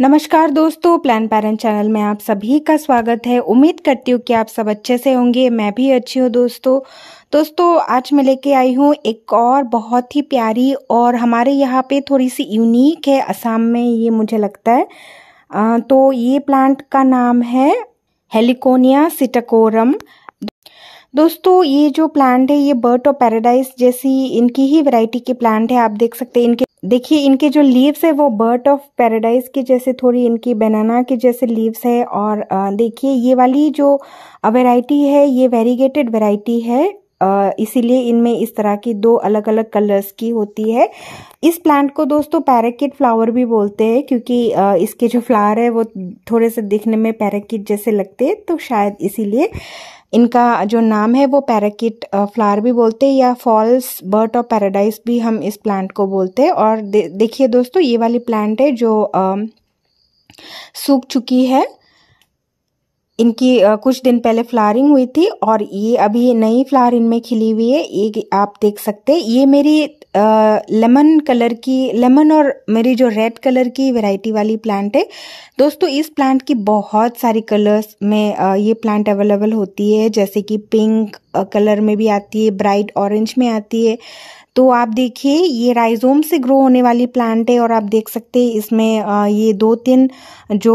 नमस्कार दोस्तों plan parent channel में आप सभी का स्वागत है उम्मीद करती हूँ कि आप सब अच्छे से होंगे मैं भी अच्छी हूँ दोस्तों दोस्तों आज मैं लेके आई हूँ एक और बहुत ही प्यारी और हमारे यहाँ पे थोड़ी सी यूनिक है असम में ये मुझे लगता है आ, तो ये प्लांट का नाम है हेलिकोनिया सिटकोरम दोस्तों ये जो प्लांट है ये बर्ड ऑफ पैराडाइज जैसी इनकी ही वैरायटी के प्लांट है आप देख सकते हैं इनके देखिए इनके जो लीव्स है वो बर्ड ऑफ पैराडाइज के जैसे थोड़ी इनकी बनाना के जैसे लीव्स है और देखिए ये वाली जो वैरायटी है ये वेरीगेटेड वैरायटी है इसीलिए इनमें इस तरह की दो अलग अलग कलर्स की होती है इस प्लांट को दोस्तों पैराकिट फ्लावर भी बोलते हैं क्योंकि इसके जो फ्लावर है वो थोड़े से दिखने में पैराकिट जैसे लगते हैं तो शायद इसीलिए इनका जो नाम है वो पैराकिट फ्लावर भी बोलते हैं या फॉल्स बर्ड ऑफ पैराडाइज भी हम इस प्लांट को बोलते हैं और दे, देखिए दोस्तों ये वाली प्लांट है जो सूख चुकी है इनकी कुछ दिन पहले फ्लारिंग हुई थी और ये अभी नई फ्लार इनमें खिली हुई है ये आप देख सकते हैं ये मेरी लेमन कलर की लेमन और मेरी जो रेड कलर की वैरायटी वाली प्लांट है दोस्तों इस प्लांट की बहुत सारी कलर्स में ये प्लांट अवेलेबल होती है जैसे कि पिंक कलर में भी आती है ब्राइट ऑरेंज में आती है तो आप देखिए ये राइजोम से ग्रो होने वाली प्लांट है और आप देख सकते हैं इसमें ये दो तीन जो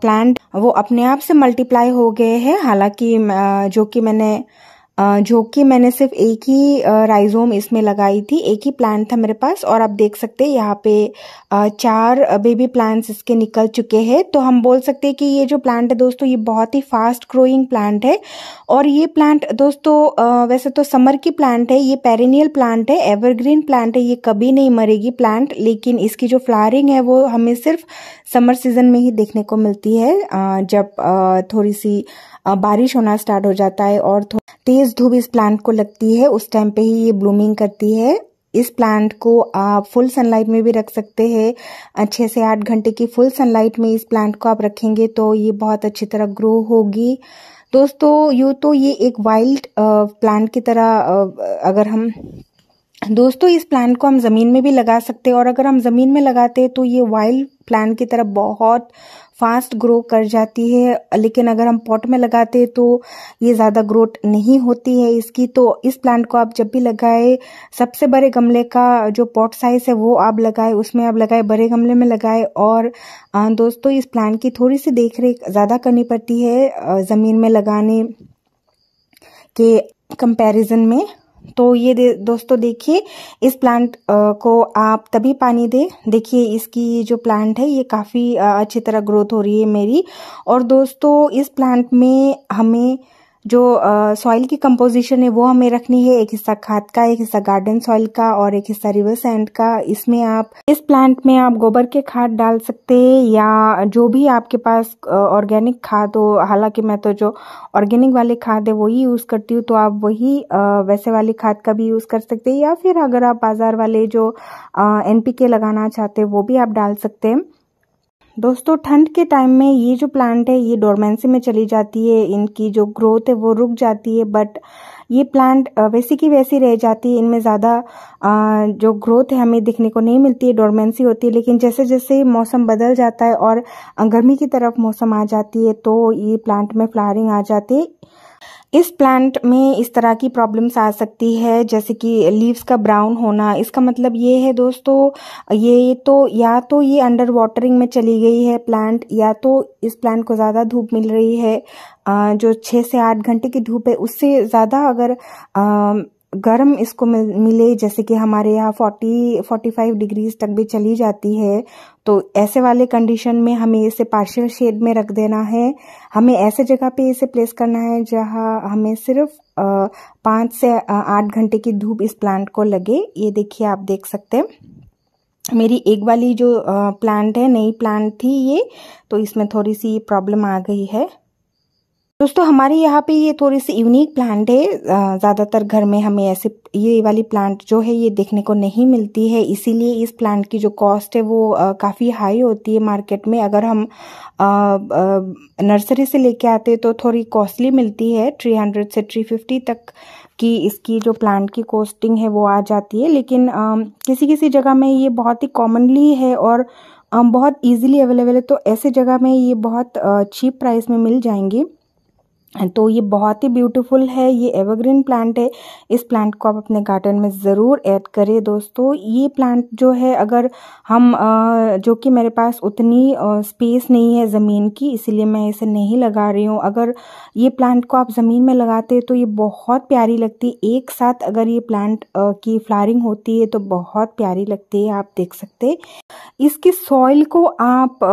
प्लांट वो अपने आप से मल्टीप्लाई हो गए हैं हालांकि जो कि मैंने जो कि मैंने सिर्फ एक ही राइजोम इसमें लगाई थी एक ही प्लांट था मेरे पास और आप देख सकते हैं यहाँ पे चार बेबी प्लांट्स इसके निकल चुके हैं तो हम बोल सकते हैं कि ये जो प्लांट है दोस्तों ये बहुत ही फास्ट ग्रोइंग प्लांट है और ये प्लांट दोस्तों वैसे तो समर की प्लांट है ये पेरिनियल प्लांट है एवरग्रीन प्लांट है ये कभी नहीं मरेगी प्लांट लेकिन इसकी जो फ्लावरिंग है वो हमें सिर्फ समर सीजन में ही देखने को मिलती है जब थोड़ी सी बारिश होना स्टार्ट हो जाता है और तेज़ धूप इस प्लांट को लगती है उस टाइम पे ही ये ब्लूमिंग करती है इस प्लांट को आप फुल सनलाइट में भी रख सकते हैं अच्छे से आठ घंटे की फुल सनलाइट में इस प्लांट को आप रखेंगे तो ये बहुत अच्छी तरह ग्रो होगी दोस्तों यू तो ये एक वाइल्ड प्लांट की तरह अगर हम दोस्तों इस प्लांट को हम ज़मीन में भी लगा सकते हैं और अगर हम ज़मीन में लगाते हैं तो ये वाइल्ड प्लांट की तरफ बहुत फास्ट ग्रो कर जाती है लेकिन अगर हम पॉट में लगाते हैं तो ये ज़्यादा ग्रोथ नहीं होती है इसकी तो इस प्लांट को आप जब भी लगाए सबसे बड़े गमले का जो पॉट साइज़ है वो आप लगाए उसमें आप लगाए बड़े गमले में लगाए और दोस्तों इस प्लांट की थोड़ी सी देख ज़्यादा करनी पड़ती है ज़मीन में लगाने के कंपेरिजन में तो ये दे, दोस्तों देखिए इस प्लांट को आप तभी पानी दें देखिए इसकी जो प्लांट है ये काफ़ी अच्छी तरह ग्रोथ हो रही है मेरी और दोस्तों इस प्लांट में हमें जो सॉइल की कंपोजिशन है वो हमें रखनी है एक हिस्सा खाद का एक हिस्सा गार्डन सॉइल का और एक हिस्सा रिवर सैंड का इसमें आप इस प्लांट में आप गोबर के खाद डाल सकते हैं या जो भी आपके पास ऑर्गेनिक खाद हो हालांकि मैं तो जो ऑर्गेनिक वाले खाद है वही यूज़ करती हूँ तो आप वही वैसे वाली खाद का भी यूज़ कर सकते हैं या फिर अगर आप बाज़ार वाले जो एन लगाना चाहते हैं वो भी आप डाल सकते हैं दोस्तों ठंड के टाइम में ये जो प्लांट है ये डोरमेंसी में चली जाती है इनकी जो ग्रोथ है वो रुक जाती है बट ये प्लांट वैसी की वैसी रह जाती है इनमें ज़्यादा जो ग्रोथ है हमें देखने को नहीं मिलती है डोरमेंसी होती है लेकिन जैसे जैसे मौसम बदल जाता है और गर्मी की तरफ मौसम आ जाती है तो ये प्लांट में फ्लावरिंग आ जाती है इस प्लांट में इस तरह की प्रॉब्लम्स आ सकती है जैसे कि लीव्स का ब्राउन होना इसका मतलब ये है दोस्तों ये तो या तो ये अंडर वाटरिंग में चली गई है प्लांट या तो इस प्लांट को ज़्यादा धूप मिल रही है जो छः से आठ घंटे की धूप है उससे ज़्यादा अगर गर्म इसको मिले जैसे कि हमारे यहाँ 40 45 डिग्रीज तक भी चली जाती है तो ऐसे वाले कंडीशन में हमें इसे पार्शियल शेड में रख देना है हमें ऐसे जगह पे इसे प्लेस करना है जहाँ हमें सिर्फ पाँच से आठ घंटे की धूप इस प्लांट को लगे ये देखिए आप देख सकते हैं मेरी एक वाली जो प्लांट है नई प्लांट थी ये तो इसमें थोड़ी सी प्रॉब्लम आ गई है दोस्तों हमारे यहाँ पे ये थोड़ी सी यूनिक प्लांट है ज़्यादातर घर में हमें ऐसे ये वाली प्लांट जो है ये देखने को नहीं मिलती है इसीलिए इस प्लांट की जो कॉस्ट है वो काफ़ी हाई होती है मार्केट में अगर हम नर्सरी से लेके आते हैं तो थोड़ी कॉस्टली मिलती है थ्री हंड्रेड से थ्री फिफ्टी तक की इसकी जो प्लांट की कॉस्टिंग है वो आ जाती है लेकिन आ, किसी किसी जगह में ये बहुत ही कॉमनली है और आ, बहुत इजीली अवेलेबल है तो ऐसे जगह में ये बहुत चीप प्राइस में मिल जाएंगी तो ये बहुत ही ब्यूटीफुल है ये एवरग्रीन प्लांट है इस प्लांट को आप अपने गार्डन में ज़रूर ऐड करें दोस्तों ये प्लांट जो है अगर हम जो कि मेरे पास उतनी स्पेस नहीं है ज़मीन की इसीलिए मैं इसे नहीं लगा रही हूँ अगर ये प्लांट को आप ज़मीन में लगाते हैं तो ये बहुत प्यारी लगती है एक साथ अगर ये प्लांट की फ्लारिंग होती है तो बहुत प्यारी लगती है आप देख सकते इसकी सॉइल को आप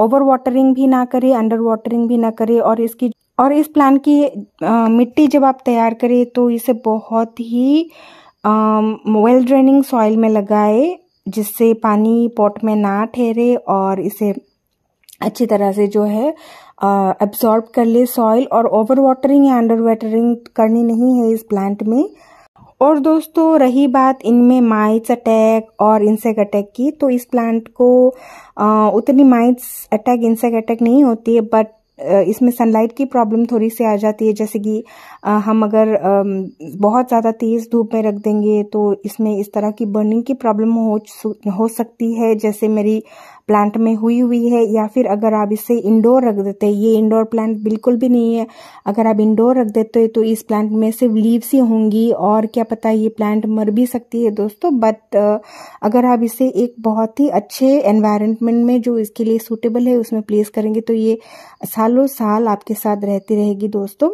ओवर वाटरिंग भी ना करें अंडर वाटरिंग भी ना करें और इसकी और इस प्लांट की आ, मिट्टी जब आप तैयार करें तो इसे बहुत ही वेल ड्रेनिंग सॉइल में लगाए जिससे पानी पॉट में ना ठहरे और इसे अच्छी तरह से जो है एब्जॉर्ब कर ले सॉइल और ओवर वाटरिंग या अंडर वाटरिंग करनी नहीं है इस प्लांट में और दोस्तों रही बात इनमें माइट्स अटैक और इंसेक्ट अटैक की तो इस प्लांट को उतनी माइट्स अटैक इंसेक्ट अटैक नहीं होती है बट इसमें सनलाइट की प्रॉब्लम थोड़ी सी आ जाती है जैसे कि हम अगर बहुत ज़्यादा तेज़ धूप में रख देंगे तो इसमें इस तरह की बर्निंग की प्रॉब्लम हो हो सकती है जैसे मेरी प्लांट में हुई हुई है या फिर अगर आप इसे इंडोर रख देते हैं ये इंडोर प्लांट बिल्कुल भी नहीं है अगर आप इंडोर रख देते हैं तो इस प्लांट में सिर्फ लीव्स ही होंगी और क्या पता ये प्लांट मर भी सकती है दोस्तों बट अगर आप इसे एक बहुत ही अच्छे एनवायरमेंट में जो इसके लिए सूटेबल है उसमें प्लेस करेंगे तो ये सालों साल आपके साथ रहती रहेगी दोस्तों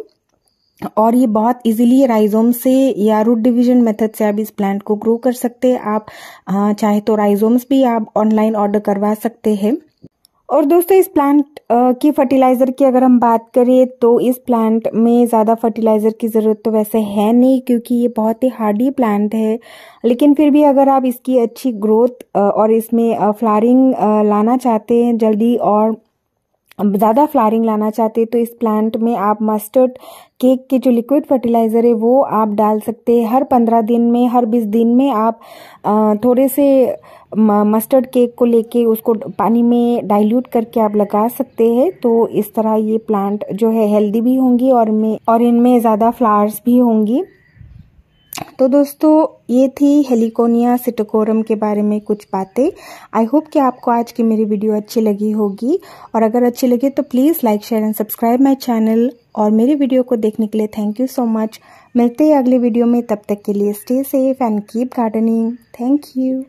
और ये बहुत इजीली राइजोम से या रूट डिवीजन मेथड से आप इस प्लांट को ग्रो कर सकते हैं आप हाँ, चाहे तो राइजोम्स भी आप ऑनलाइन ऑर्डर करवा सकते हैं और दोस्तों इस प्लांट की फर्टिलाइज़र की अगर हम बात करें तो इस प्लांट में ज़्यादा फर्टिलाइज़र की ज़रूरत तो वैसे है नहीं क्योंकि ये बहुत ही हार्डी प्लांट है लेकिन फिर भी अगर आप इसकी अच्छी ग्रोथ और इसमें फ्लारिंग लाना चाहते हैं जल्दी और ज़्यादा फ्लारिंग लाना चाहते हैं तो इस प्लांट में आप मस्टर्ड केक के जो लिक्विड फर्टिलाइज़र है वो आप डाल सकते हैं हर पंद्रह दिन में हर बीस दिन में आप थोड़े से मस्टर्ड केक को लेके उसको पानी में डाइल्यूट करके आप लगा सकते हैं तो इस तरह ये प्लांट जो है हेल्दी भी होंगी और में और इनमें ज़्यादा फ्लावर्स भी होंगी तो दोस्तों ये थी हेलिकोनिया सिटोकोरम के बारे में कुछ बातें आई होप कि आपको आज की मेरी वीडियो अच्छी लगी होगी और अगर अच्छी लगे तो please like share and subscribe my channel और मेरी वीडियो को देखने के लिए थैंक यू सो मच मिलते हैं अगले वीडियो में तब तक के लिए stay safe and keep gardening thank you